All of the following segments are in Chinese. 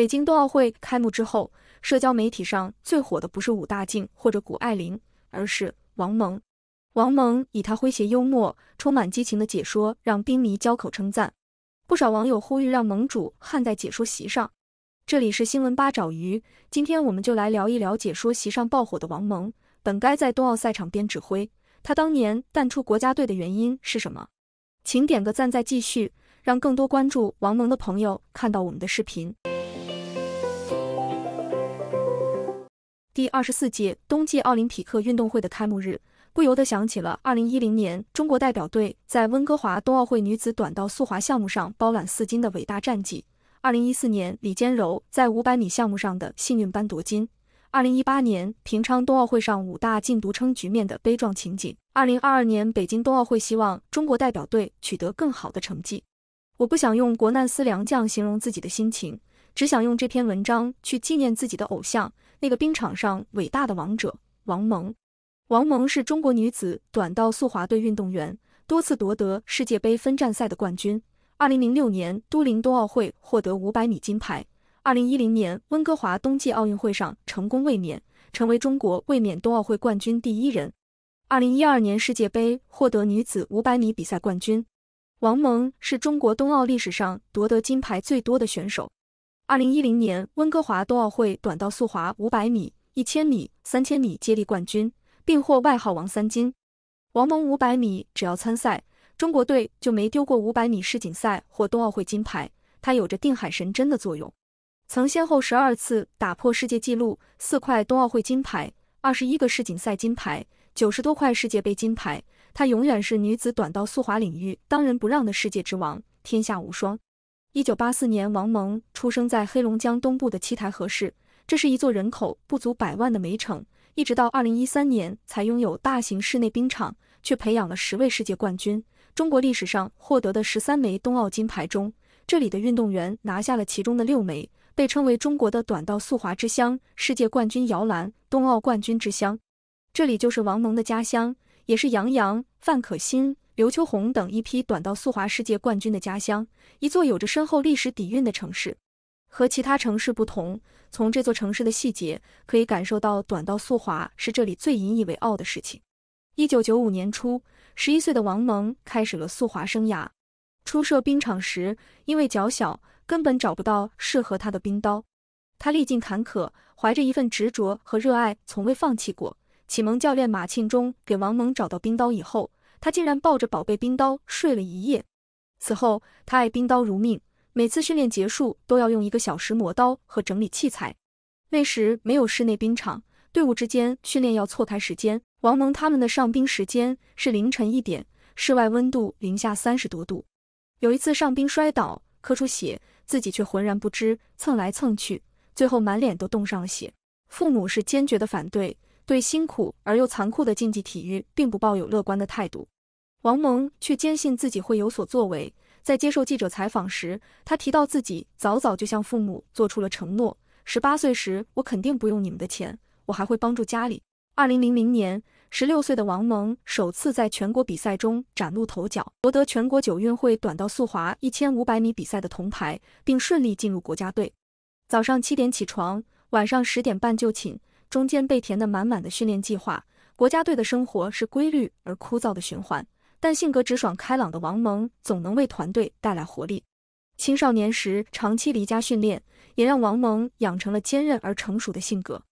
北京冬奥会开幕之后，社交媒体上最火的不是武大靖或者谷爱凌，而是王蒙。王蒙以他诙谐幽默、充满激情的解说，让冰迷交口称赞。不少网友呼吁让盟主焊在解说席上。这里是新闻八爪鱼，今天我们就来聊一聊解说席上爆火的王蒙。本该在冬奥赛场边指挥，他当年淡出国家队的原因是什么？请点个赞再继续，让更多关注王蒙的朋友看到我们的视频。第二十四届冬季奥林匹克运动会的开幕日，不由得想起了二零一零年中国代表队在温哥华冬奥会女子短道速滑项目上包揽四金的伟大战绩，二零一四年李坚柔在五百米项目上的幸运班夺金，二零一八年平昌冬奥会上五大禁毒撑局面的悲壮情景，二零二二年北京冬奥会希望中国代表队取得更好的成绩。我不想用国难思良将形容自己的心情，只想用这篇文章去纪念自己的偶像。那个冰场上伟大的王者王蒙，王蒙是中国女子短道速滑队运动员，多次夺得世界杯分站赛的冠军。二零零六年都灵冬奥会获得500米金牌，二零一零年温哥华冬季奥运会上成功卫冕，成为中国卫冕冬奥会冠军第一人。二零一二年世界杯获得女子500米比赛冠军。王蒙是中国冬奥历史上夺得金牌最多的选手。二零一零年温哥华冬奥会短道速滑五百米、一千米、三千米接力冠军，并获外号“王三金”。王蒙五百米只要参赛，中国队就没丢过五百米世锦赛或冬奥会金牌。他有着定海神针的作用，曾先后十二次打破世界纪录，四块冬奥会金牌，二十一个世锦赛金牌，九十多块世界杯金牌。他永远是女子短道速滑领域当仁不让的世界之王，天下无双。一九八四年，王蒙出生在黑龙江东部的七台河市。这是一座人口不足百万的煤城，一直到二零一三年才拥有大型室内冰场，却培养了十位世界冠军。中国历史上获得的十三枚冬奥金牌中，这里的运动员拿下了其中的六枚，被称为中国的短道速滑之乡、世界冠军摇篮、冬奥冠军之乡。这里就是王蒙的家乡，也是杨洋、范可新。刘秋宏等一批短道速滑世界冠军的家乡，一座有着深厚历史底蕴的城市。和其他城市不同，从这座城市的细节可以感受到，短道速滑是这里最引以为傲的事情。一九九五年初，十一岁的王蒙开始了速滑生涯。初涉冰场时，因为脚小，根本找不到适合他的冰刀。他历尽坎坷，怀着一份执着和热爱，从未放弃过。启蒙教练马庆忠给王蒙找到冰刀以后。他竟然抱着宝贝冰刀睡了一夜，此后他爱冰刀如命，每次训练结束都要用一个小时磨刀和整理器材。那时没有室内冰场，队伍之间训练要错开时间。王蒙他们的上冰时间是凌晨一点，室外温度零下三十多度。有一次上冰摔倒，磕出血，自己却浑然不知，蹭来蹭去，最后满脸都冻上了血。父母是坚决的反对。对辛苦而又残酷的竞技体育并不抱有乐观的态度，王蒙却坚信自己会有所作为。在接受记者采访时，他提到自己早早就向父母做出了承诺：“十八岁时，我肯定不用你们的钱，我还会帮助家里。”二零零零年，十六岁的王蒙首次在全国比赛中崭露头角，夺得全国九运会短道速滑一千五百米比赛的铜牌，并顺利进入国家队。早上七点起床，晚上十点半就寝。中间被填得满满的训练计划，国家队的生活是规律而枯燥的循环。但性格直爽开朗的王蒙总能为团队带来活力。青少年时长期离家训练，也让王蒙养成了坚韧而成熟的性格。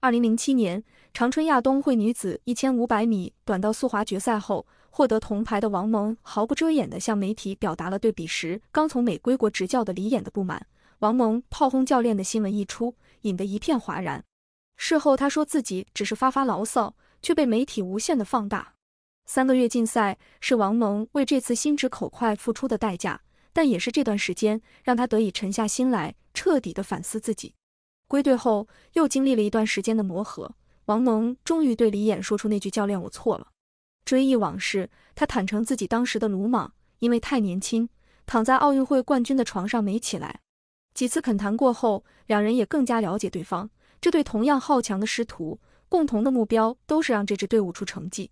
二零零七年长春亚冬会女子一千五百米短道速滑决赛后获得铜牌的王蒙，毫不遮掩地向媒体表达了对彼时刚从美归国执教的李琰的不满。王蒙炮轰教练的新闻一出，引得一片哗然。事后他说自己只是发发牢骚，却被媒体无限的放大。三个月禁赛是王蒙为这次心直口快付出的代价，但也是这段时间让他得以沉下心来，彻底的反思自己。归队后又经历了一段时间的磨合，王蒙终于对李琰说出那句“教练，我错了”。追忆往事，他坦诚自己当时的鲁莽，因为太年轻，躺在奥运会冠军的床上没起来。几次恳谈过后，两人也更加了解对方。这对同样好强的师徒，共同的目标都是让这支队伍出成绩。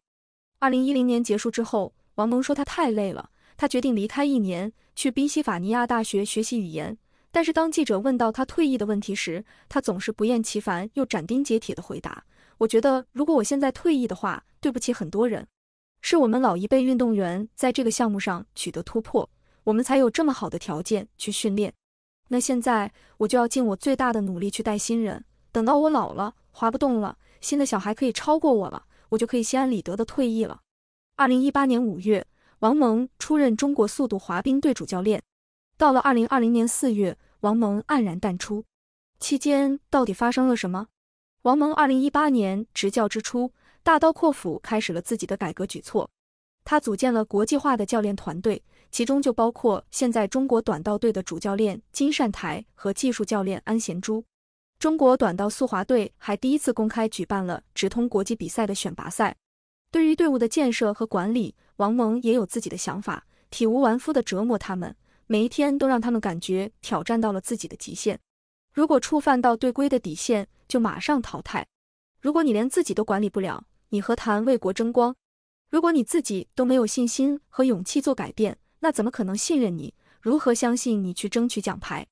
二零一零年结束之后，王蒙说他太累了，他决定离开一年，去宾夕法尼亚大学学习语言。但是当记者问到他退役的问题时，他总是不厌其烦又斩钉截铁的回答：“我觉得如果我现在退役的话，对不起很多人。是我们老一辈运动员在这个项目上取得突破，我们才有这么好的条件去训练。那现在我就要尽我最大的努力去带新人。”等到我老了，滑不动了，新的小孩可以超过我了，我就可以心安理得的退役了。二零一八年五月，王蒙出任中国速度滑冰队主教练。到了二零二零年四月，王蒙黯然淡出。期间到底发生了什么？王蒙二零一八年执教之初，大刀阔斧开始了自己的改革举措。他组建了国际化的教练团队，其中就包括现在中国短道队的主教练金善台和技术教练安贤洙。中国短道速滑队还第一次公开举办了直通国际比赛的选拔赛。对于队伍的建设和管理，王蒙也有自己的想法。体无完肤的折磨他们，每一天都让他们感觉挑战到了自己的极限。如果触犯到队规的底线，就马上淘汰。如果你连自己都管理不了，你何谈为国争光？如果你自己都没有信心和勇气做改变，那怎么可能信任你？如何相信你去争取奖牌？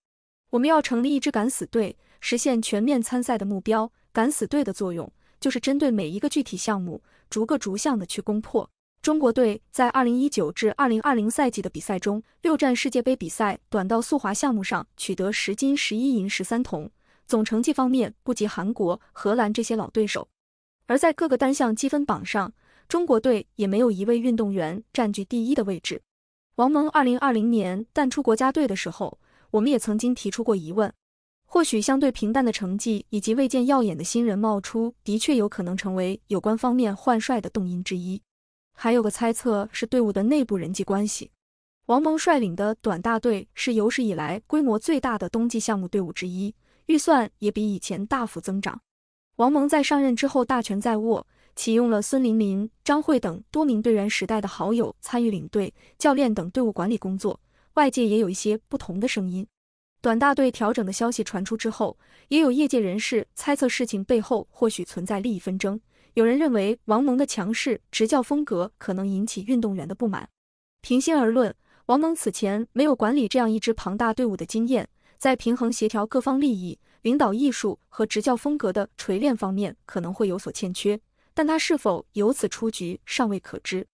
我们要成立一支敢死队。实现全面参赛的目标，敢死队的作用就是针对每一个具体项目，逐个逐项的去攻破。中国队在二零一九至二零二零赛季的比赛中，六站世界杯比赛短道速滑项目上取得十金十一银十三铜，总成绩方面不及韩国、荷兰这些老对手。而在各个单项积分榜上，中国队也没有一位运动员占据第一的位置。王蒙二零二零年淡出国家队的时候，我们也曾经提出过疑问。或许相对平淡的成绩以及未见耀眼的新人冒出，的确有可能成为有关方面换帅的动因之一。还有个猜测是队伍的内部人际关系。王蒙率领的短大队是有史以来规模最大的冬季项目队伍之一，预算也比以前大幅增长。王蒙在上任之后大权在握，启用了孙琳琳、张慧等多名队员时代的好友参与领队、教练等队伍管理工作。外界也有一些不同的声音。短大队调整的消息传出之后，也有业界人士猜测事情背后或许存在利益纷争。有人认为王蒙的强势执教风格可能引起运动员的不满。平心而论，王蒙此前没有管理这样一支庞大队伍的经验，在平衡协调各方利益、领导艺术和执教风格的锤炼方面可能会有所欠缺。但他是否由此出局，尚未可知。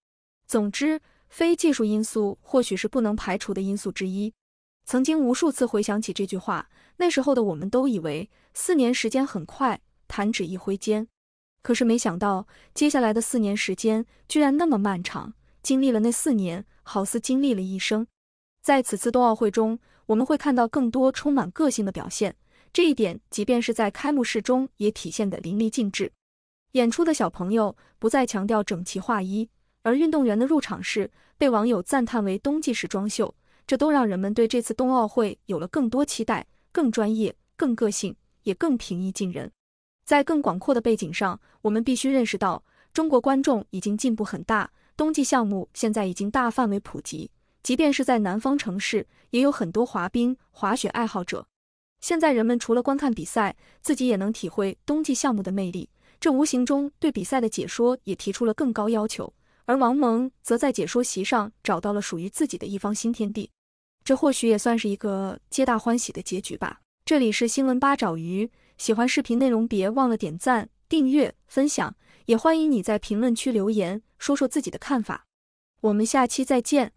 总之，非技术因素或许是不能排除的因素之一。曾经无数次回想起这句话，那时候的我们都以为四年时间很快，弹指一挥间。可是没想到，接下来的四年时间居然那么漫长。经历了那四年，好似经历了一生。在此次冬奥会中，我们会看到更多充满个性的表现，这一点即便是在开幕式中也体现得淋漓尽致。演出的小朋友不再强调整齐划一，而运动员的入场式被网友赞叹为冬季时装秀。这都让人们对这次冬奥会有了更多期待，更专业，更个性，也更平易近人。在更广阔的背景上，我们必须认识到，中国观众已经进步很大，冬季项目现在已经大范围普及，即便是在南方城市，也有很多滑冰、滑雪爱好者。现在人们除了观看比赛，自己也能体会冬季项目的魅力，这无形中对比赛的解说也提出了更高要求。而王蒙则在解说席上找到了属于自己的一方新天地，这或许也算是一个皆大欢喜的结局吧。这里是新闻八爪鱼，喜欢视频内容别忘了点赞、订阅、分享，也欢迎你在评论区留言说说自己的看法。我们下期再见。